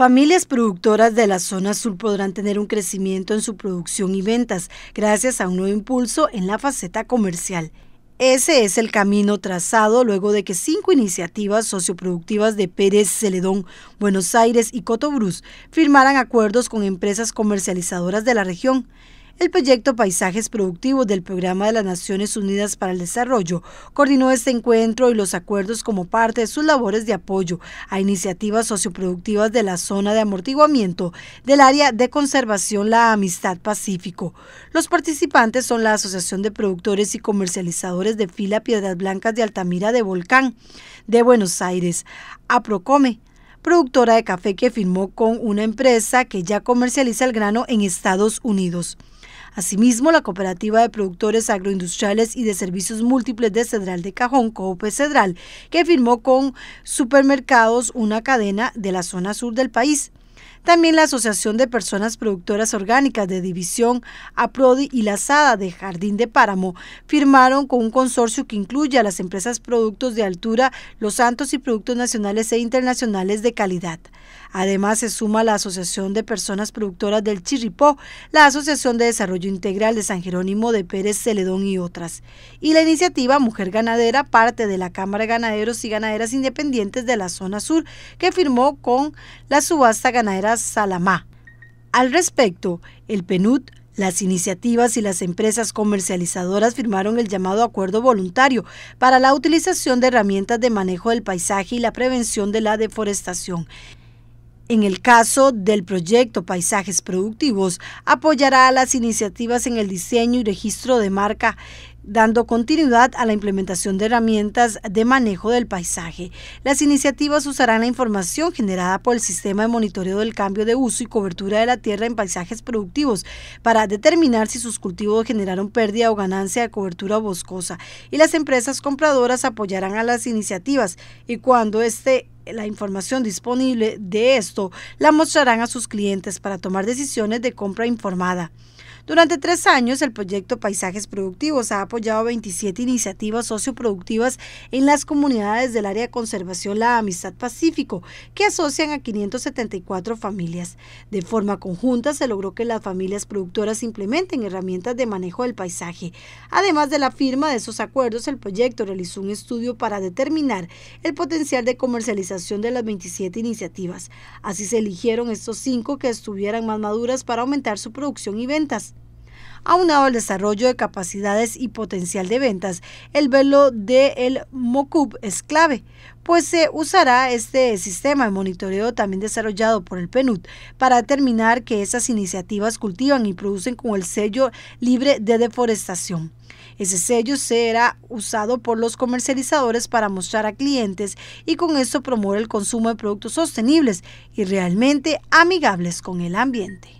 Familias productoras de la zona sur podrán tener un crecimiento en su producción y ventas gracias a un nuevo impulso en la faceta comercial. Ese es el camino trazado luego de que cinco iniciativas socioproductivas de Pérez Celedón, Buenos Aires y Cotobruz firmaran acuerdos con empresas comercializadoras de la región. El proyecto Paisajes Productivos del Programa de las Naciones Unidas para el Desarrollo coordinó este encuentro y los acuerdos como parte de sus labores de apoyo a iniciativas socioproductivas de la zona de amortiguamiento del área de conservación La Amistad Pacífico. Los participantes son la Asociación de Productores y Comercializadores de Fila Piedras Blancas de Altamira de Volcán de Buenos Aires, APROCOME, productora de café que firmó con una empresa que ya comercializa el grano en Estados Unidos. Asimismo, la Cooperativa de Productores Agroindustriales y de Servicios Múltiples de Cedral de Cajón, COPE Cedral, que firmó con supermercados una cadena de la zona sur del país. También la Asociación de Personas Productoras Orgánicas de División APRODI y la SADA de Jardín de Páramo firmaron con un consorcio que incluye a las empresas productos de altura, los santos y productos nacionales e internacionales de calidad. Además, se suma la Asociación de Personas Productoras del Chirripó, la Asociación de Desarrollo Integral de San Jerónimo de Pérez Celedón y otras. Y la iniciativa Mujer Ganadera, parte de la Cámara de Ganaderos y Ganaderas Independientes de la Zona Sur, que firmó con la subasta ganadera Salamá. Al respecto, el PNUD las iniciativas y las empresas comercializadoras firmaron el llamado acuerdo voluntario para la utilización de herramientas de manejo del paisaje y la prevención de la deforestación. En el caso del proyecto Paisajes Productivos, apoyará a las iniciativas en el diseño y registro de marca dando continuidad a la implementación de herramientas de manejo del paisaje. Las iniciativas usarán la información generada por el Sistema de Monitoreo del Cambio de Uso y Cobertura de la Tierra en Paisajes Productivos para determinar si sus cultivos generaron pérdida o ganancia de cobertura boscosa y las empresas compradoras apoyarán a las iniciativas y cuando este la información disponible de esto la mostrarán a sus clientes para tomar decisiones de compra informada. Durante tres años, el proyecto Paisajes Productivos ha apoyado 27 iniciativas socioproductivas en las comunidades del área de conservación La Amistad Pacífico, que asocian a 574 familias. De forma conjunta, se logró que las familias productoras implementen herramientas de manejo del paisaje. Además de la firma de esos acuerdos, el proyecto realizó un estudio para determinar el potencial de comercialización de las 27 iniciativas. Así se eligieron estos cinco que estuvieran más maduras para aumentar su producción y ventas aunado al desarrollo de capacidades y potencial de ventas, el velo del el MOCUB es clave, pues se usará este sistema de monitoreo también desarrollado por el PNUD para determinar que esas iniciativas cultivan y producen con el sello libre de deforestación. Ese sello será usado por los comercializadores para mostrar a clientes y con esto promover el consumo de productos sostenibles y realmente amigables con el ambiente.